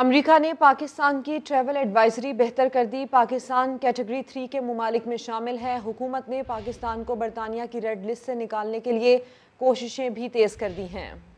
अमरीका ने पाकिस्तान की travel advisory बेहतर कर दी पाकिस्तान कैटेगरी थ्री के ममालिक में शामिल है हुकूमत ने पाकिस्तान को बरतानिया की रेड लिस्ट से निकालने के लिए कोशिशें भी तेज़ कर दी हैं